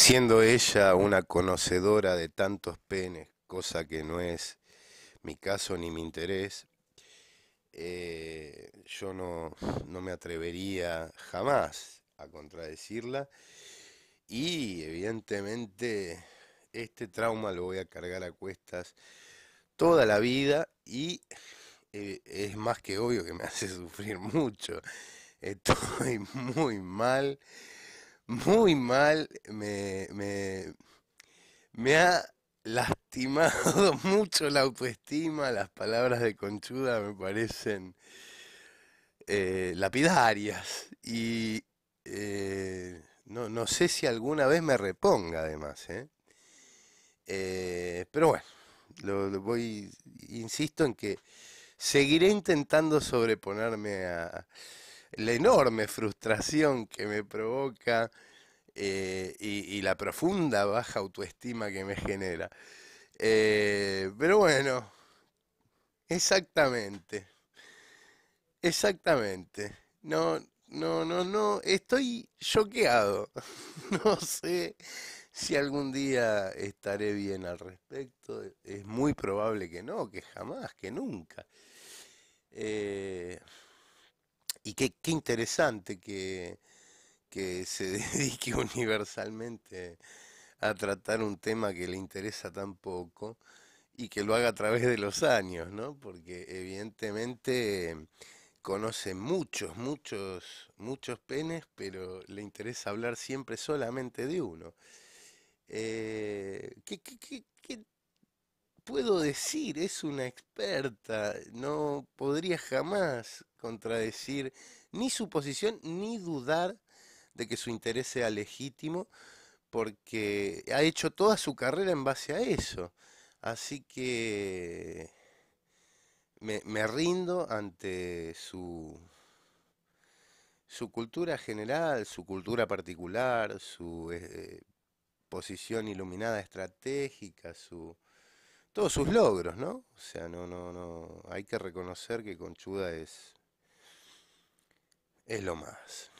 Siendo ella una conocedora de tantos penes, cosa que no es mi caso ni mi interés, eh, yo no, me atrevería jamás a contradecirla. Y evidentemente este trauma lo voy a cargar a cuestas toda la vida y eh, es más que obvio que me hace sufrir mucho. Estoy muy mal muy mal, me, ha lastimado mucho la autoestima, las palabras de conchuda me parecen eh, lapidarias y eh, no, sé si alguna vez me reponga además. ¿eh? pero bueno, lo voy, insisto en que seguiré intentando sobreponerme a la enorme frustración que me provoca eh, y, la profunda baja autoestima que me genera. Eh, pero bueno, exactamente, exactamente. No, no, no, no, estoy choqueado. no sé si algún día estaré bien al respecto. Es muy probable que no, que jamás, que nunca. Eh, y qué, interesante que, se dedique universalmente a tratar un tema que le interesa tan poco y que lo haga a través de los años, ¿no? Porque evidentemente mm, conoce muchos, muchos, muchos penes, pero le interesa hablar siempre solamente de uno. Eh, qué, qué, puedo decir? Es una experta. No podría jamás contradecir ni su posición ni dudar de que su interés sea legítimo, porque ha hecho toda su carrera en base a eso. Así que me, rindo ante su, su cultura general, su cultura particular, su eh, eh, posición iluminada estratégica, su todos sus logros, ¿no? O sea, no, no, no. Hay que reconocer que Conchuda es. es lo más.